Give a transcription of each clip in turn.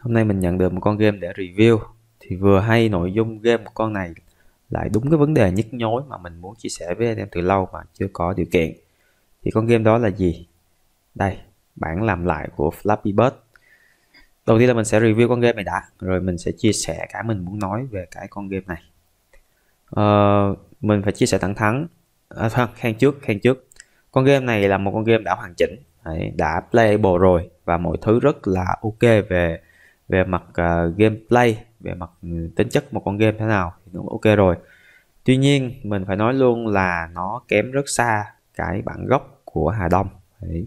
Hôm nay mình nhận được một con game để review thì vừa hay nội dung game của con này lại đúng cái vấn đề nhức nhối mà mình muốn chia sẻ với anh em từ lâu mà chưa có điều kiện. Thì con game đó là gì? Đây, bản làm lại của Flappy Bird. Đầu tiên là mình sẽ review con game này đã, rồi mình sẽ chia sẻ cả mình muốn nói về cái con game này. Ờ, mình phải chia sẻ thẳng thắn. À, khen trước, khen trước. Con game này là một con game đã hoàn chỉnh, đã playable rồi và mọi thứ rất là ok về về mặt uh, gameplay về mặt ừ, tính chất một con game thế nào thì cũng ok rồi tuy nhiên mình phải nói luôn là nó kém rất xa cái bản gốc của Hà Đông Đấy.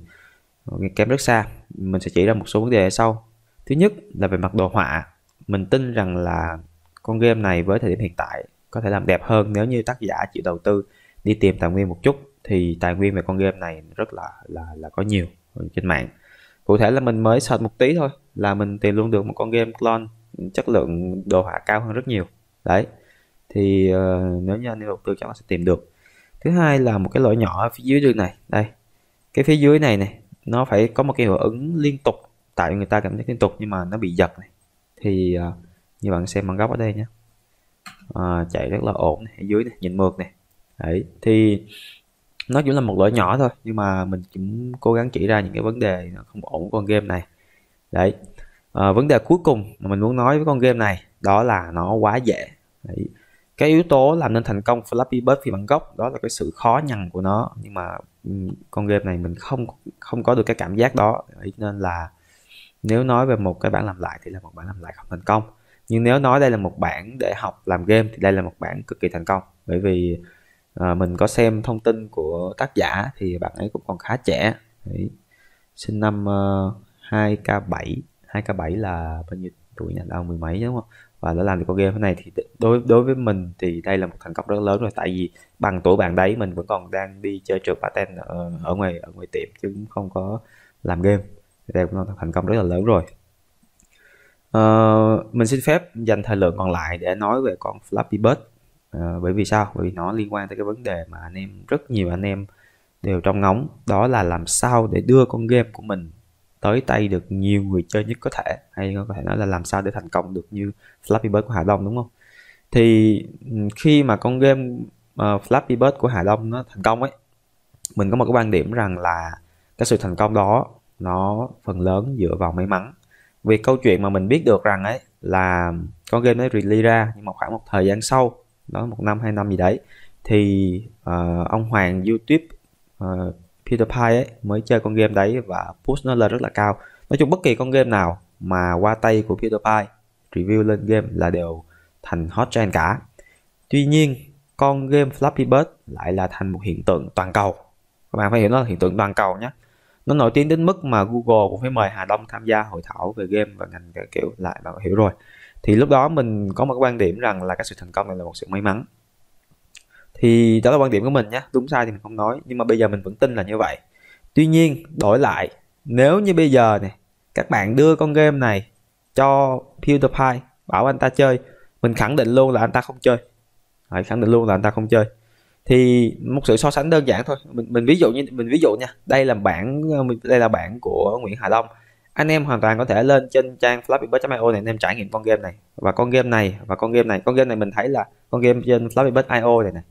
kém rất xa mình sẽ chỉ ra một số vấn đề sau thứ nhất là về mặt đồ họa mình tin rằng là con game này với thời điểm hiện tại có thể làm đẹp hơn nếu như tác giả chịu đầu tư đi tìm tài nguyên một chút thì tài nguyên về con game này rất là là là có nhiều trên mạng cụ thể là mình mới search một tí thôi là mình tìm luôn được một con game clone chất lượng đồ họa cao hơn rất nhiều đấy thì uh, nếu như anh đầu tư chắc là sẽ tìm được thứ hai là một cái lỗi nhỏ ở phía dưới đường này đây cái phía dưới này này nó phải có một cái hiệu ứng liên tục tại người ta cảm thấy liên tục nhưng mà nó bị giật này thì uh, như bạn xem bằng góc ở đây nhé à, chạy rất là ổn này, dưới này nhìn mượt này đấy thì nó chỉ là một lỗi nhỏ thôi nhưng mà mình cũng cố gắng chỉ ra những cái vấn đề không ổn của con game này đấy à, vấn đề cuối cùng mà mình muốn nói với con game này đó là nó quá dễ đấy. cái yếu tố làm nên thành công Flappy Bird phiên bản gốc đó là cái sự khó nhằn của nó nhưng mà ừ, con game này mình không không có được cái cảm giác đó đấy, nên là nếu nói về một cái bản làm lại thì là một bản làm lại không thành công nhưng nếu nói đây là một bản để học làm game thì đây là một bản cực kỳ thành công bởi vì à, mình có xem thông tin của tác giả thì bạn ấy cũng còn khá trẻ Đấy. sinh năm uh, 2K7 2K7 là bao nhiêu tuổi nhỉ đâu mười mấy đúng không và đã làm được con game thế này thì đối đối với mình thì đây là một thành công rất lớn rồi tại vì bằng tuổi bạn đấy mình vẫn còn đang đi chơi trượt patent ở, ở ngoài ở ngoài tiệm chứ cũng không có làm game đây cũng là thành công rất là lớn rồi Uh, mình xin phép dành thời lượng còn lại để nói về con Flappy Bird. Ờ, bởi vì sao bởi vì nó liên quan tới cái vấn đề mà anh em rất nhiều anh em đều trong ngóng đó là làm sao để đưa con game của mình tới tay được nhiều người chơi nhất có thể hay có thể nói là làm sao để thành công được như Flappy Bird của Hà Đông đúng không thì khi mà con game uh, Flappy Bird của Hà Đông nó thành công ấy mình có một cái quan điểm rằng là cái sự thành công đó nó phần lớn dựa vào may mắn vì câu chuyện mà mình biết được rằng ấy là con game nó release ra nhưng mà khoảng một thời gian sau đó một năm hai năm gì đấy thì uh, ông hoàng youtube uh, peter pie ấy mới chơi con game đấy và push nó lên rất là cao nói chung bất kỳ con game nào mà qua tay của peter pie review lên game là đều thành hot trend cả tuy nhiên con game flappy bird lại là thành một hiện tượng toàn cầu các bạn phải hiểu nó là hiện tượng toàn cầu nhé nó nổi tiếng đến mức mà google cũng phải mời hà đông tham gia hội thảo về game và ngành kiểu lại bạn hiểu rồi thì lúc đó mình có một cái quan điểm rằng là cái sự thành công này là một sự may mắn thì đó là quan điểm của mình nhé đúng sai thì mình không nói nhưng mà bây giờ mình vẫn tin là như vậy tuy nhiên đổi lại nếu như bây giờ này các bạn đưa con game này cho PewDiePie bảo anh ta chơi mình khẳng định luôn là anh ta không chơi Đấy, khẳng định luôn là anh ta không chơi thì một sự so sánh đơn giản thôi mình, mình ví dụ như mình ví dụ nha đây là bản đây là bản của Nguyễn Hà Long anh em hoàn toàn có thể lên trên trang flappybird.io này anh em trải nghiệm con game này và con game này và con game này con game này mình thấy là con game trên flappybird.io này nè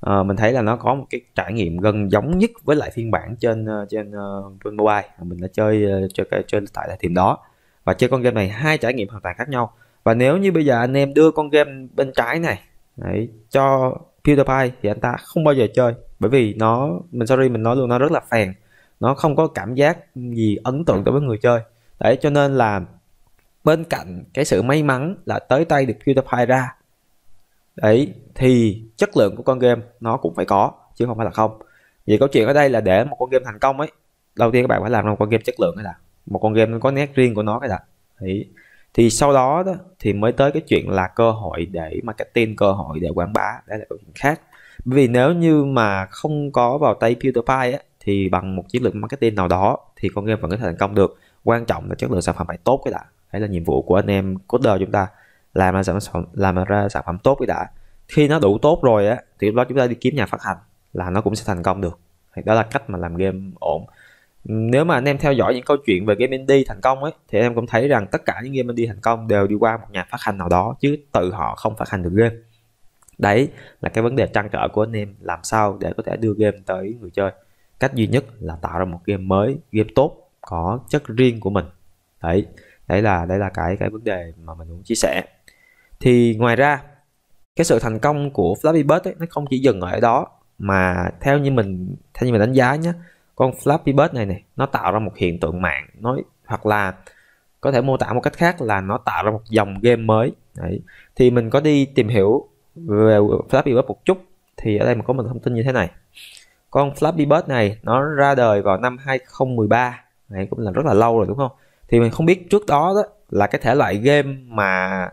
à, mình thấy là nó có một cái trải nghiệm gần giống nhất với lại phiên bản trên ờ, trên ờ, trên mobile mình đã chơi chơi chơi, chơi tại thời điểm đó và chơi con game này hai trải nghiệm hoàn toàn khác nhau và nếu như bây giờ anh em đưa con game bên trái này đấy, cho PewDiePie thì anh ta không bao giờ chơi bởi vì nó mình sorry mình nói luôn nó rất là phèn nó không có cảm giác gì ấn tượng đối với người chơi đấy cho nên là bên cạnh cái sự may mắn là tới tay được PewDiePie ra đấy thì chất lượng của con game nó cũng phải có chứ không phải là không vì câu chuyện ở đây là để một con game thành công ấy đầu tiên các bạn phải làm ra một con game chất lượng hay là một con game nó có nét riêng của nó cái là đấy thì sau đó, đó thì mới tới cái chuyện là cơ hội để marketing cơ hội để quảng bá đấy là câu chuyện khác bởi vì nếu như mà không có vào tay PewDiePie á thì bằng một chiến lược marketing nào đó thì con game vẫn có thể thành công được quan trọng là chất lượng sản phẩm phải tốt cái đã đấy là nhiệm vụ của anh em coder chúng ta làm ra sản phẩm làm ra sản phẩm tốt cái đã khi nó đủ tốt rồi á thì lúc đó chúng ta đi kiếm nhà phát hành là nó cũng sẽ thành công được đó là cách mà làm game ổn nếu mà anh em theo dõi những câu chuyện về game indie thành công ấy thì em cũng thấy rằng tất cả những game indie thành công đều đi qua một nhà phát hành nào đó chứ tự họ không phát hành được game đấy là cái vấn đề trăn trở của anh em làm sao để có thể đưa game tới người chơi cách duy nhất là tạo ra một game mới game tốt có chất riêng của mình đấy đấy là đấy là cái cái vấn đề mà mình muốn chia sẻ thì ngoài ra cái sự thành công của Flappy Bird ấy, nó không chỉ dừng ở đó mà theo như mình theo như mình đánh giá nhé con Flappy Bird này này nó tạo ra một hiện tượng mạng nói hoặc là có thể mô tả một cách khác là nó tạo ra một dòng game mới đấy thì mình có đi tìm hiểu về Flappy Bird một chút thì ở đây mình có một thông tin như thế này con Flappy Bird này nó ra đời vào năm 2013 này cũng là rất là lâu rồi đúng không thì mình không biết trước đó đó là cái thể loại game mà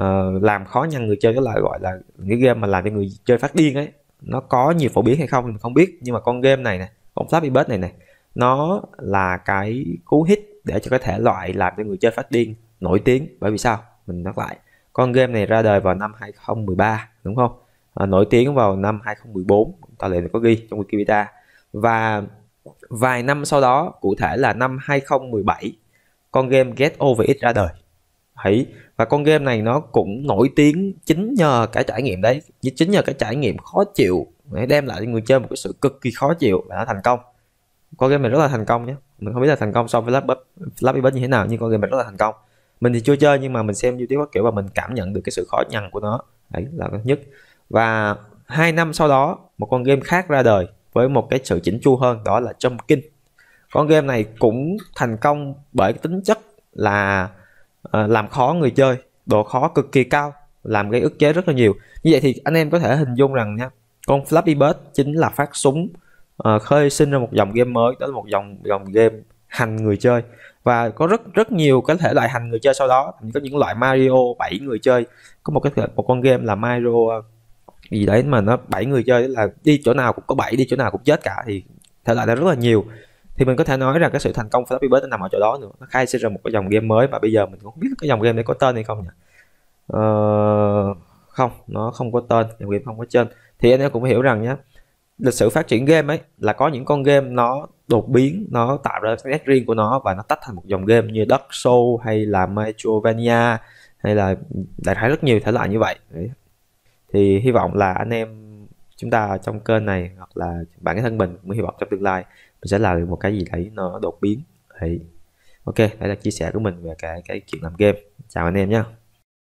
uh, làm khó nhằn người chơi cái loại gọi là cái game mà làm cho người chơi phát điên ấy nó có nhiều phổ biến hay không mình không biết nhưng mà con game này nè con Flappy Bird này nè nó là cái cú hit để cho cái thể loại làm cho người chơi phát điên nổi tiếng bởi vì sao mình nhắc lại con game này ra đời vào năm 2013 đúng không à, nổi tiếng vào năm 2014 tài liệu này có ghi trong Wikipedia và vài năm sau đó cụ thể là năm 2017 con game Get Over It ra đời hãy và con game này nó cũng nổi tiếng chính nhờ cái trải nghiệm đấy chính nhờ cái trải nghiệm khó chịu để đem lại cho người chơi một cái sự cực kỳ khó chịu và nó thành công con game này rất là thành công nhé mình không biết là thành công so với Flappy Bird như thế nào nhưng con game này rất là thành công mình thì chưa chơi nhưng mà mình xem youtube các kiểu và mình cảm nhận được cái sự khó nhằn của nó đấy là cái nhất và hai năm sau đó một con game khác ra đời với một cái sự chỉnh chu hơn đó là Kinh con game này cũng thành công bởi cái tính chất là uh, làm khó người chơi độ khó cực kỳ cao làm gây ức chế rất là nhiều như vậy thì anh em có thể hình dung rằng nha con Flappy Bird chính là phát súng uh, khơi sinh ra một dòng game mới đó là một dòng dòng game hành người chơi và có rất rất nhiều cái thể loại hành người chơi sau đó có những loại Mario 7 người chơi có một cái một con game là Mario à, gì đấy mà nó 7 người chơi là đi chỗ nào cũng có 7 đi chỗ nào cũng chết cả thì thể loại đó rất là nhiều thì mình có thể nói rằng cái sự thành công Flappy Bird nằm ở chỗ đó nữa nó khai sinh ra một cái dòng game mới và bây giờ mình cũng không biết cái dòng game này có tên hay không nhỉ ờ, không nó không có tên dòng game không có tên thì anh em cũng hiểu rằng nhé lịch sử phát triển game ấy là có những con game nó đột biến nó tạo ra nét riêng của nó và nó tách thành một dòng game như Dark Souls hay là Metroidvania hay là đại khái rất nhiều thể loại như vậy thì hy vọng là anh em chúng ta trong kênh này hoặc là bản thân mình cũng hy vọng trong tương lai mình sẽ làm được một cái gì đấy nó đột biến thì ok đây là chia sẻ của mình về cái cái chuyện làm game chào anh em nhé